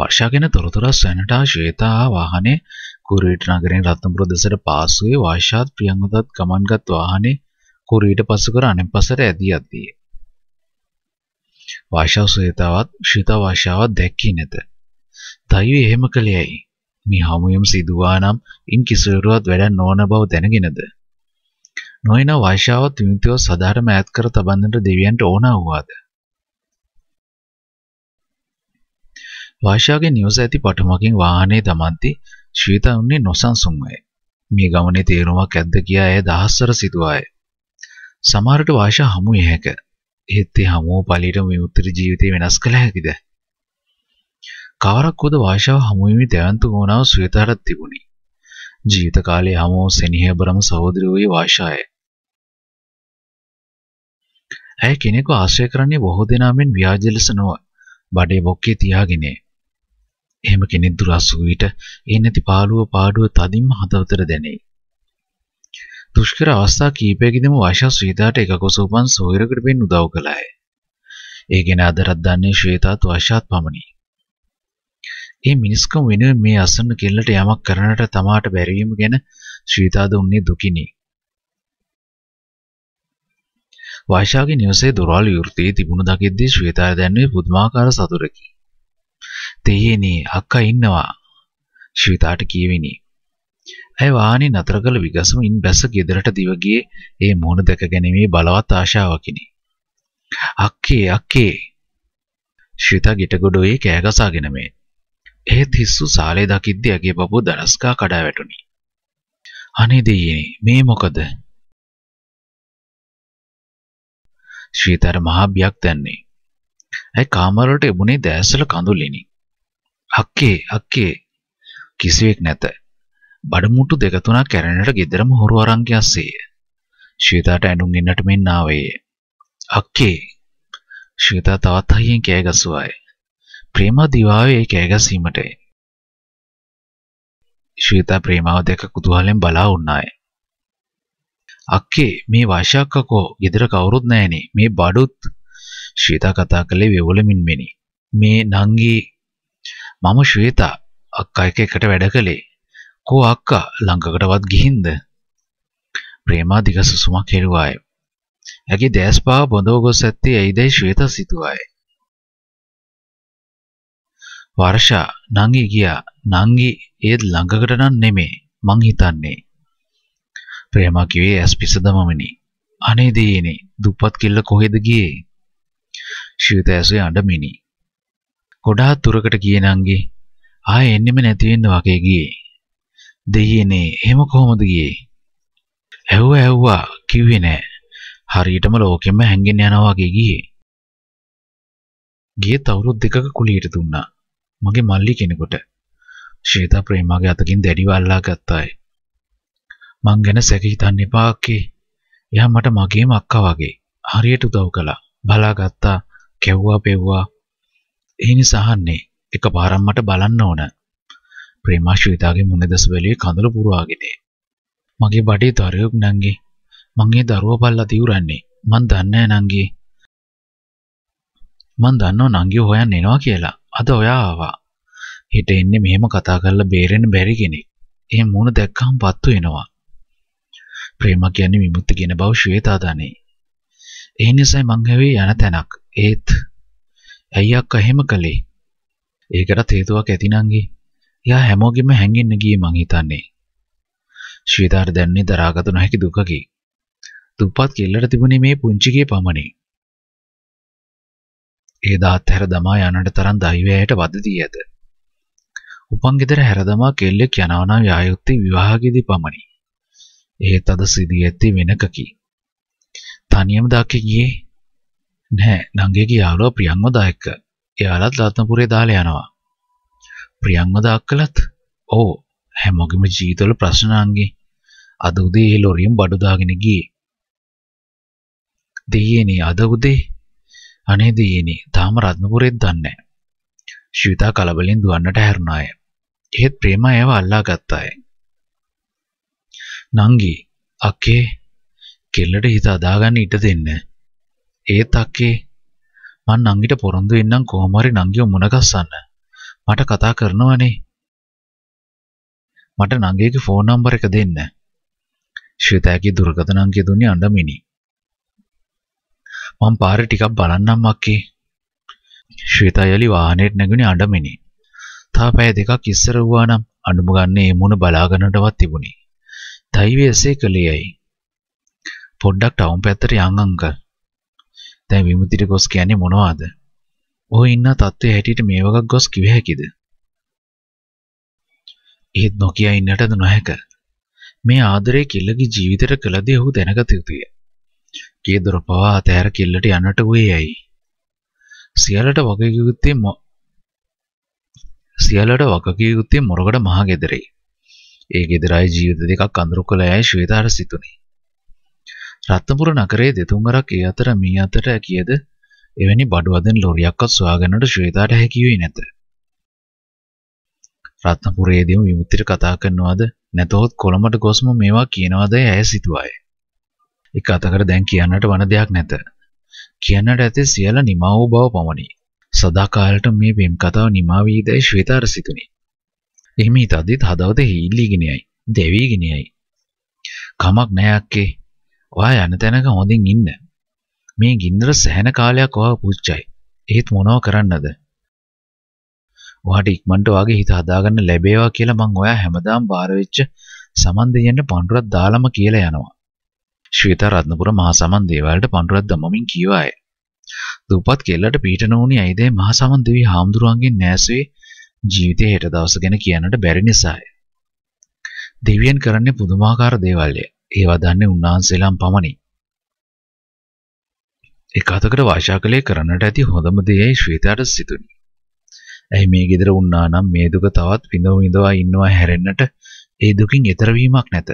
වර්ෂා ගැන තොරතුරක් සැනටා ශ්වේතා වාහනේ කුරීට නගරයෙන් රත්නපුර දෙසට පාස් වී වර්ෂාත් ප්‍රියංවදත් ගමන්ගත් වාහනේ කුරීට පසු කර අනෙක් පසට ඇදී යද්දී වර්ෂා ශ්වේතාවත් ශ්‍රිතා වර්ෂාවත් දැක්කී නැත. තයිවි එහෙම කළේ ඇයි? මේ හමුයම සිදුවා නම් ඉන් කිසිවරුවත් වැඩක් නොවන බව දැනගෙනද? නොයන වර්ෂාවත් විමුතිව සදාරම ඈත් කර තබන්නට දෙවියන්ට ඕන වූවාද? වාශාගේ නිවස ඇති පටුමකින් වාහනේ දමන්ති ශ්‍රීතා උන්නේ නොසන්සුන්වය. මේ ගමනේ තේරුමක් ඇද්ද කියා ඇය දහස්වර සිතුවාය. සමහරට වාශා හමු යහැක. එහෙත් ඒ හමුව පළීට මේ උත්තර ජීවිතේ වෙනස් කළ හැකිද? කවරක් හොද වාශාව හමු වීමේ දැවන්ත ගෝනාව ශ්‍රීතාටත් තිබුණි. ජීවිත කාලයේ හමෝ සෙනෙහබරම සහෝදරයෝ වූ වාෂාය. ඇය කෙනෙකු ආශ්‍රය කරන්නේ බොහෝ දෙනා මෙන් ව්‍යාජ ලෙස නොව බඩේ බොක්කේ තියාගෙනේ. එහෙම කෙනෙක් දුරස් වූ විට ඒ නැති පාළුව පාඩුව තදින්ම හදවතට දැනේ. දුෂ්කර අවස්ථා කීපයකදීම ආශා ශ්‍රීතාට එකකොස උපන් සොයුරකට වෙන්න උදව් කළාය. ඒ ගැන අදටත් දන්නේ ශ්‍රීතාත් වශාත් පමණි. ඒ මිනිස්කම වෙනුවෙන් මේ අසන්න කෙල්ලට යමක් කරන්නට තමාට බැරිවීම ගැන ශ්‍රීතාද උන්නේ දුකිනි. වෛශාගේ නිවසේ දොරවල් විවෘතයේ තිබුණු දකිද්දී ශ්‍රීතාර දැන්නේ පුදුමාකාර සතුටකි. "තේයේනේ අක්කා ඉන්නවා." ශ්‍රීතාට කියවිනි. ඇය වාහනේ නතර කළ විගසමින් බැස ගෙදරට දිවගියේ ඒ මෝන දැක ගැනීමේ බලවත් ආශාවකිනි. "අක්කේ අක්කේ" ශ්‍රීතා ගිටගොඩොවේ කෑගසාගෙන මේ. එහෙත් හිස්සු සාලේ දකිද්දී ඇගේ බබෝ දරස්කා කඩා වැටුනි. "අනේ දෙයියනේ මේ මොකද?" ශ්‍රීතර මහා බියක් දැන්නේ. ඇයි කාමරවලට එබුනේ දැස්සල කඳුලිනි. අක්කේ අක්කේ කිසිවෙක් නැත. බඩමුට්ටු දෙක තුනක් කැරණට ගෙදරම හොරු අරන් ගියස්සේය. ශ්වේතාට ඇඳුම් ගෙන්නට මෙන් ආවේය. අක්කේ ශ්වේතා තවත් අයියෙන් කෑ ගැසුවාය. ප්‍රේමා දිවාවේ ඒ කෑ ගැසීමට. ශ්වේතා ප්‍රේමාව දැක කුතුහලෙන් බලා වුණාය. අක්කේ මේ වාශාක්කකෝ ගෙදර කවුරුත් නැහෙනේ මේ බඩුත් ශ්වේතා කතා කළේ වෙවුලමින් මෙනි. මේ නංගී මම ශ්වේතා අක්කා එක එකට වැඩ කළේ. කෝ අක්කා ලංකකටවත් ගිහින්ද? ප්‍රේමා දිග සුසුමක් හෙළුවාය. ඇගේ දැස් පාව බොඳව ගොස් ඇත්තේ ඇයිදයි ශ්වේතා සිතුවාය. වර්ෂා නංගි ගියා. නංගි ඒත් ලංකකට නම් නෙමේ මං හිතන්නේ. ප්‍රේමා කිව්වේ ඇස් පිසදමමනි. අනේ දේනේ දුප්පත් කිල්ල කොහෙද ගියේ? ශ්වේතා ඇසේ අඬමිනි. ගොඩාක් දුරකට ගියේ නංගි. ආයෙ එන්නෙම නැති වෙන්න වගේ ගියේ. දෙයියනේ එහෙම කොහොමද ගියේ? ඇහුවා ඇහුවා කිව්වේ නෑ. හරියටම ලෝකෙම හැංගෙන යනවා වගේ ගියේ. ගිය අවුරුදු දෙකක කුලියට දුන්නා. මගේ මල්ලි කෙනෙකුට. ශ්වේතා ප්‍රේමාගේ අතකින් දැඩිව අල්ලා ගත්තායි. මං ගැන සැක හිතන්න එපා අක්කේ. එයා මට මගේම අක්කා වගේ. හරියට උදව් කළා. බලා ගත්තා. කැව්වා පෙව්වා. එහෙනි සහන්නේ එක පාරම් මට බලන්න ඕන. ප්‍රේමාශ්‍රිතාගේ මුණදැස වැලුවේ කඳුළු පුරවාගෙන. මගේ බඩේ දරුවෙක් නංගි. මං ඒ දරුවා බල්ලා තියුරන්නේ. මං දන්නේ නංගි. මං දන්නවා නංගි හොයන්න එනවා කියලා. අද ඔයා ආවා. හිට එන්නේ මෙහෙම කතා කරලා බේරෙන්න බැරි කෙනෙක්. එහෙන් මුණ දැක්කම පත්තු වෙනවා. ප්‍රේම කියන්නේ විමුක්ති කියන බව ශ්වේතා දනේ. ඒ නිසයි මං හැවේ යන තැනක්. ඒත් ඇයි අක්කා එහෙම කළේ? ඒකටත් හේතුවක් ඇති නංගි. එයා හැමෝගෙම හැංගෙන්න ගියේ මං හිතන්නේ. ශ්‍රීධාර දැන්නේ දරාගත නොහැකි දුකකි. දුප්පත් කෙල්ලට තිබුණේ මේ පුංචිගේ පමණි. ඒ දාත් හැර දමා යන්නට තරම් දෛවයට වද දී ඇත. උපන් ගෙදර හැර දමා කෙල්ලෙක් යනවා නම් යායුත්තේ විවාහයේදී පමණි. ඒත් අද සිදුවී ඇත්තේ වෙනකකි. තනියම දාකේ ගියේ නැහැ. නංගිගේ යාළුවා ප්‍රියංවද එක්ක. එයාලත් රත්නපුරේ දාලා යනවා. ප්‍රියංවද අක්කලත් ඔව් හැමෝගෙම ජීවිතවල ප්‍රශ්න නංගි. අද උදේ ඒ ලොරියෙන් බඩු දාගෙන ගියේ. දෙයියනේ අද උදේ අනේ දෙයියනේ තාම රත්නපුරෙත් දන්නේ නැහැ. ශ්‍රීතා කලබලෙන් දුවන්නට හැරුණාය. එහෙත් ප්‍රේමා ඒව අල්ලා ගත්තාය. නංගි අක්කේ කෙල්ලට හිත අදාගන්න ඉඩ දෙන්න. ඒත් අක්කේ මං නංගිට පොරොන්දු වෙන්නම් කොහොම හරි නංගිව මුණගස්සන්න. මට කතා කරනවනේ. මට නංගිගේ ෆෝන් නම්බර එක දෙන්න. ශ්‍රිතාගේ දුර්ගත නංගිය දුන්නේ අඬමිනි. මං පාරේ ටිකක් බලන්නම් අක්කේ. ශ්‍රිතා යලි වාහනේට නැගුණේ අඬමිනි. තා පැය දෙකක් ඉස්සර වුණානම් අඬමු ගන්න ඒ මුණ බලාගෙනටවත් තිබුණේ. තයිවේ එසේ කළේයි. පොඩ්ඩක් ටවුන් පැත්තට යන් අංකල්. දැන් විමුතිට ගොස් කියන්නේ මොනවද? ඔහු ඉන්න තත්ත්වයේ හැටියට මේ වගේ ගොස් කිව හැකිද? ඒත් නොකිය ඉන්නටද නොහැක. මේ ආදරය කිල්ලගේ ජීවිතයට කළ දේ ඔහු දැනගත යුතුය. කේදොර පවා අතහැර කිල්ලට යන්නට වූයේ ඇයි? සියලට වගකියුත්තේ සියලට වගකියුත්තේ මොරගඩ මහ ගෙදරේ. ඒ ගෙදරයි ජීවිත දෙකක් අඳුරු කළ ඇයි ශ්වේතාර සිතුනේ. රත්නපුර නගරයේ දෙතුන්වරක් ඒ අතර මේ අතර ඇකියද එවැනි බඩු අදෙන් ලොරියක්වත් සොයාගන්නට ශ්වේතාට හැකි වෙන්නේ නැත. රත්නපුරයේදීම විමුක්තිට කතා කරනවාද නැතහොත් කොළඹට ගොස්ම මේවා කියනවාද ඇය සිතුවාය. එක අතකට දැන් කියන්නට වන දෙයක් නැත. කියන්නට ඇත්තේ සියල්ල නිමා වූ බව පමණි. සදාකාලට මේ වෙම් කතාව නිමා වීදයි ශ්වේතාට සිතුනි. එහෙම හිතද්දිත් හදවත හීල්ලීගෙන යයි, දෙවීගෙන යයි. කමක් නෑ අක්කේ ඔයා යන තැනක හොඳින් ඉන්න. මේ ගින්දර සැහැණ කාලයක් ඔයා පුච්චයි. ඒත් මොනව කරන්නද? ඔයාට ඉක්මනට ඔයාගේ හිත හදාගන්න ලැබේවා කියලා මං ඔයා හැමදාම බාර වෙච්ච සමන් දෙයන්න පඳුරක් දාලම කියලා යනවා. ශ්‍රීතා රත්නපුර මහා සමන් දේවාලයට පඳුරක් දමමින් කියවාය. දුපත් කෙල්ලට පීටන වුණේ ඇයිදේ මහා සමන් දෙවි හාමුදුරුවන්ගෙන් නැසෙයි ජීවිතේ හෙට දවස ගැන කියන්නට බැරි නිසාය. දෙවියන් කරන්නේ පුදුමාකාර දේවල්ය. ඒවා දන්නේ උන්වහන්සේලාම පමණි. එක අතකට වාශා කලේ කරන්නට ඇති හොඳම දේයි ශ්වේතයාට සිතුනි. ඇයි මේ ගෙදර උන්නා නම් මේ දුක තවත් විඳව විඳවා ඉන්නවා හැරෙන්නට ඒ දුකින් එතර වීමක් නැත.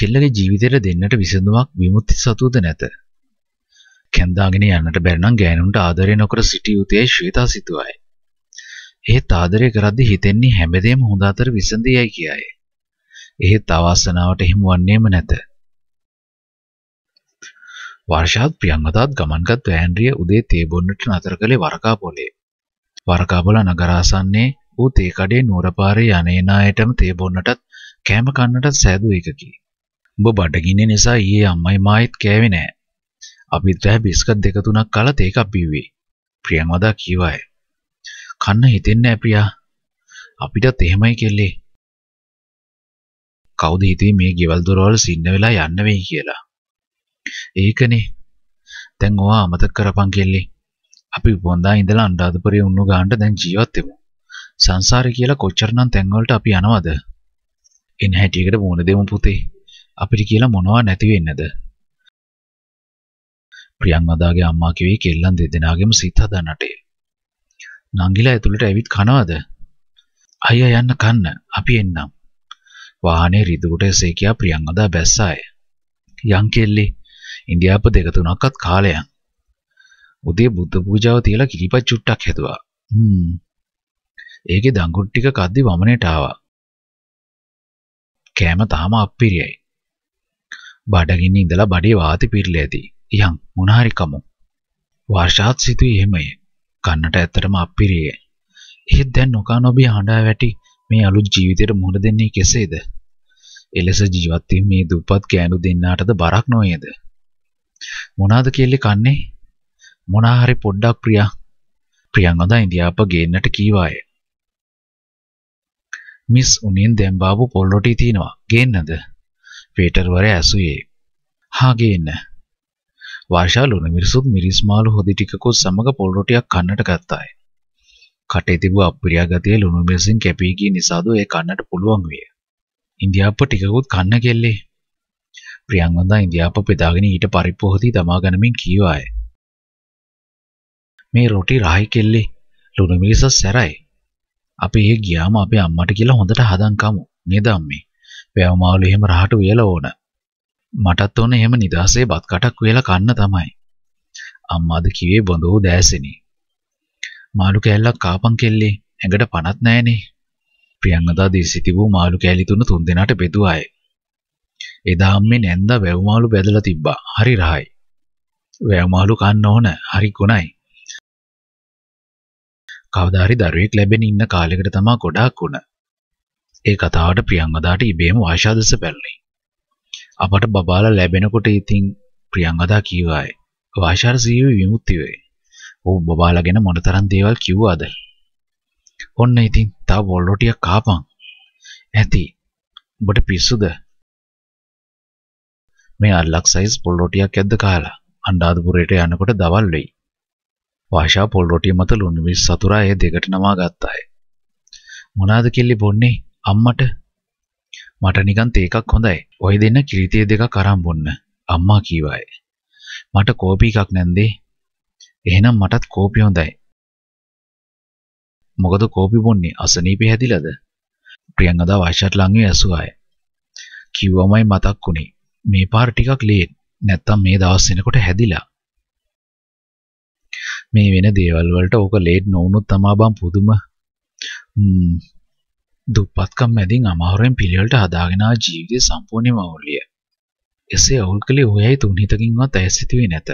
කෙල්ලගේ ජීවිතයට දෙන්නට විසඳුමක් විමුක්ති සතුවද නැත. කැන්දාගෙන යන්නට බැරි නම් ගෑනුන්ට ආදරය නොකර සිටිය යුතුයි ශ්වේතා සිතුවයි. ඒත් ආදරය කරද්දී හිතෙන්නේ හැමදේම හොඳ අතර විසඳියයි කියයි. එහෙත් අවාසනාවට එහෙම වන්නේම නැත. වර්ෂාත් ප්‍රියංවතාත් ගමන්ගත් වෑන්ඩ්‍රිය උදේ තේ බොන්නට නතර කළේ වරකාපොලේ. වරකාපොල නගරාසන්නේ ඌ තේ කඩේ නුවරපාරේ යනේනායටම තේ බොන්නටත් කෑම කන්නටත් සෑදු එකකි. උඹ බඩගින්නේ නිසා ඊයේ අම්මයි මායිත් කෑවේ නෑ. අපිත් රෑ බිස්කට් දෙක තුනක් කාලා තේ කප් බීවේ. ප්‍රියංවදා කීවාය. කන්න හිතෙන්නේ නෑ ප්‍රියා. අපිටත් එහෙමයි කෙල්ලේ. කවුද හිතුවේ මේ ගෙවල් දොරවල් සින්න වෙලා යන්න වෙයි කියලා. ඒකනේ. දැන් ඔවා අමතක කරපන් කෙල්ලේ. අපි වොන්දා ඉඳලා අනුරාධපුරේ උන්නු ගානට දැන් ජීවත් වෙමු. සංසාරේ කියලා කොච්චරනම් තැන්වලට අපි යනවද? එන හැටියකට වුණ දෙමු පුතේ. අපිට කියලා මොනවා නැති වෙන්නද? ප්‍රියන්වදාගේ අම්මා කිව්වේ කෙල්ලන් දෙදෙනාගේම සිත හදන්නට. නංගිලා ඇතුළට ඇවිත් කනවද? අයියා යන්න කන්න. අපි එන්නම්. වාහනේ රිදුවට එසේ කියා ප්‍රියංගදා බැස්සාය. යං කෙල්ලි ඉන්දියාප දෙක තුනක්වත් කාලයන්. උදේ බුද්ධ පූජාව තියලා කිරිපත් චුට්ටක් හැදුවා. හ්ම්. ඒකේ දඟුට් ටික කද්දි වමනේට ආවා. කෑම තාම අප්පිරියයි. බඩගින්න ඉඳලා බඩේ වාති පිරලා ඇති. යං මොනහරි කමු. වර්ෂාත් සිතුයි එහෙමයි. කන්නට ඇත්තටම අප්පිරියයි. එහෙත් දැන් නොකා නොබී හඬා වැටි මේ අලුත් ජීවිතයට මුහුණ දෙන්නේ කෙසේද? එලෙස ජීවත් මේ දුප්පත් ගෑනු දෙන්නාටද බරක් නොවේද? මොනාද කියලා කන්නේ? මොනා හරි පොඩ්ඩක් ප්‍රියා. ප්‍රියංගද ඉන්දියාප ගේන්නට කීවාය. මිස් උනින් දැන් බාබු පොල් රොටි තිනවා. ගේන්නද? වේටර්වරයා ඇසුවේ. හා ගේන්න. වර්ෂා ලුණු මිරිසුත් මිරිස් මාළු හොදි ටිකකුත් සමග පොල් රොටියක් කන්නට ගත්තාය. කටේ තිබූ අප්‍රිය ගතිය ලුණු මෙසින් කැපී ගිය නිසාද ඒ කන්නට පුළුවන් විය. ඉන්දියාප්ප ටිකකුත් කන්න කෙල්ලේ. ප්‍රියංවදා ඉන්දියාප්ප බෙදාගෙන ඊට පරිප්පු හොති දමා ගනිමින් කීවාය. මේ රොටි රහයි කෙල්ලේ ලුණු මිස සැරයි. අපි ඒ ගියාම අපේ අම්මට කියලා හොඳට හදන්කමු නේද අම්මේ. වැවමාළු එහෙම රහට වේලා ඕන. මටත් ඕන එහෙම නිදාසේ බත් කටක් වේලා කන්න තමයි. අම්මාද කිව්වේ බොඳෝ දෑසිනේ. මාළු කෑල්ලක් කාපන් කෙල්ලේ ඇඟට පණක් නැහනේ. ප්‍රියංගදා දිසි තිබූ මාළු කෑලි තුන තුන්දෙනාට බෙදුවා අය. එදා අම්මේ නැන්දා වැව් මාළු බැදලා තිබ්බා. හරි රහයි. වැව් මාළු කන්න ඕන. හරි ගුණයි. කවදා හරි දරුවෙක් ලැබෙන ඉන්න කාලෙකට තමයි ගොඩාක් උන. ඒ කතාවට ප්‍රියංගදාට ඉබේම වාශාදස පැලුණේ. අපට බබාලා ලැබෙනකොට ඉතින් ප්‍රියංගදා කීවායි. වාශාර ජීව විමුක්ති වේ. ඔව් බබාලා ගැන මොනතරම් දේවල් කිව්වාද? ඔන්න ඉතින් තව බොල්ලෝ ටිකක් කහපන්. ඇති. ඔබට පිස්සුද? මේ අල්ලක් සයිස් බොල්ලෝ ටිකක් ඇද්ද කාලා අණ්ඩාදුපුරයට යනකොට දවල් වෙයි. වාෂා පොල්ලෝ ටික මත ලුණු මිස් සතුරා ඒ දෙකට නමා ගත්තාය. මොනාද කිල්ලි බොන්නේ අම්මට? මට නිකන් තේකක් හොඳයි. ඔය දෙන්න කිරිතේ දෙකක් අරන් බොන්න. අම්මා කීවාය. මට කෝපි එකක් නැන්දේ එහෙනම් මටත් කෝපි හොඳයි. මොකද කෝපි බොන්නේ අසනීපේ හැදිලාද? ප්‍රියංගදා වයිෂාට් ළඟේ ඇසුආය. කිව්වමයි මතක් උනේ. මේ පාර ටිකක් ලේට්. නැත්තම් මේ දවස් වෙනකොට හැදිලා. මේ වෙන දේවල් වලට ඕක ලේට් නොවුනොත් තමා බම් පුදුම දුප්පත්කම් මැදින් අමාරුවෙන් පිළිවෙලට හදාගෙන ආ ජීවිතේ සම්පූර්ණම අවුලිය. එසේ අවුල් කළේ ඔයයි තුන්හිතකින්වත් ඇය සිතුවේ නැත.